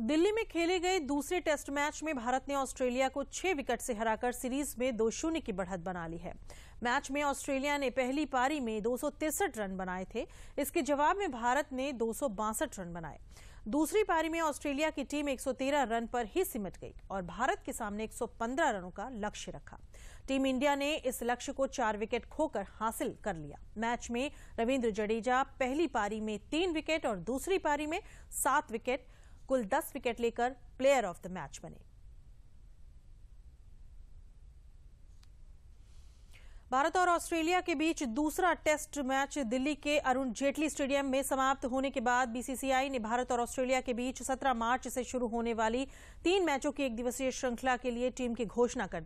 दिल्ली में खेले गए दूसरे टेस्ट मैच में भारत ने ऑस्ट्रेलिया को छह विकेट से हराकर सीरीज में दो शून्य की बढ़त बना ली है मैच में ऑस्ट्रेलिया ने पहली पारी में दो रन बनाए थे इसके जवाब में भारत ने दो रन बनाए दूसरी पारी में ऑस्ट्रेलिया की टीम 113 रन पर ही सिमट गई और भारत के सामने 115 रनों का लक्ष्य रखा टीम इंडिया ने इस लक्ष्य को चार विकेट खोकर हासिल कर लिया मैच में रविंद्र जडेजा पहली पारी में तीन विकेट और दूसरी पारी में सात विकेट कुल दस विकेट लेकर प्लेयर ऑफ द मैच बने भारत और ऑस्ट्रेलिया के बीच दूसरा टेस्ट मैच दिल्ली के अरुण जेटली स्टेडियम में समाप्त होने के बाद बीसीसीआई ने भारत और ऑस्ट्रेलिया के बीच 17 मार्च से शुरू होने वाली तीन मैचों की एक दिवसीय श्रृंखला के लिए टीम की घोषणा कर